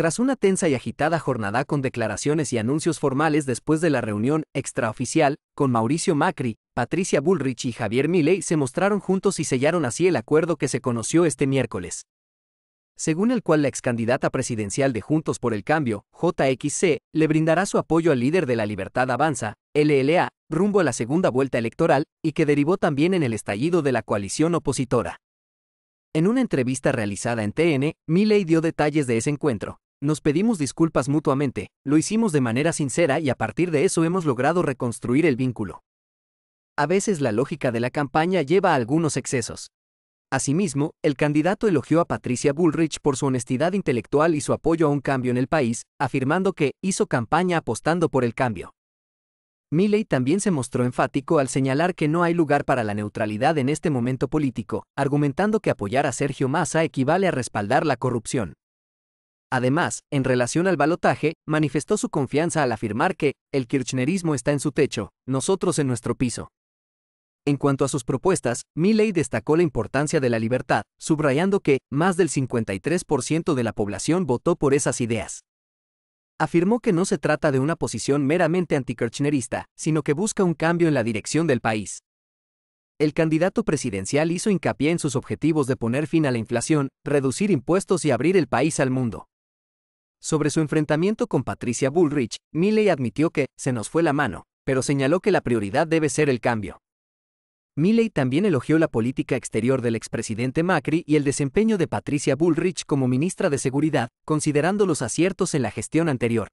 Tras una tensa y agitada jornada con declaraciones y anuncios formales después de la reunión extraoficial con Mauricio Macri, Patricia Bullrich y Javier Milley se mostraron juntos y sellaron así el acuerdo que se conoció este miércoles. Según el cual la excandidata presidencial de Juntos por el Cambio, JXC, le brindará su apoyo al líder de la Libertad Avanza, LLA, rumbo a la segunda vuelta electoral, y que derivó también en el estallido de la coalición opositora. En una entrevista realizada en TN, Milley dio detalles de ese encuentro, nos pedimos disculpas mutuamente, lo hicimos de manera sincera y a partir de eso hemos logrado reconstruir el vínculo. A veces la lógica de la campaña lleva a algunos excesos. Asimismo, el candidato elogió a Patricia Bullrich por su honestidad intelectual y su apoyo a un cambio en el país, afirmando que hizo campaña apostando por el cambio. Milley también se mostró enfático al señalar que no hay lugar para la neutralidad en este momento político, argumentando que apoyar a Sergio Massa equivale a respaldar la corrupción. Además, en relación al balotaje, manifestó su confianza al afirmar que el kirchnerismo está en su techo, nosotros en nuestro piso. En cuanto a sus propuestas, Milley destacó la importancia de la libertad, subrayando que más del 53% de la población votó por esas ideas. Afirmó que no se trata de una posición meramente antikirchnerista, sino que busca un cambio en la dirección del país. El candidato presidencial hizo hincapié en sus objetivos de poner fin a la inflación, reducir impuestos y abrir el país al mundo. Sobre su enfrentamiento con Patricia Bullrich, Milley admitió que se nos fue la mano, pero señaló que la prioridad debe ser el cambio. Milley también elogió la política exterior del expresidente Macri y el desempeño de Patricia Bullrich como ministra de Seguridad, considerando los aciertos en la gestión anterior.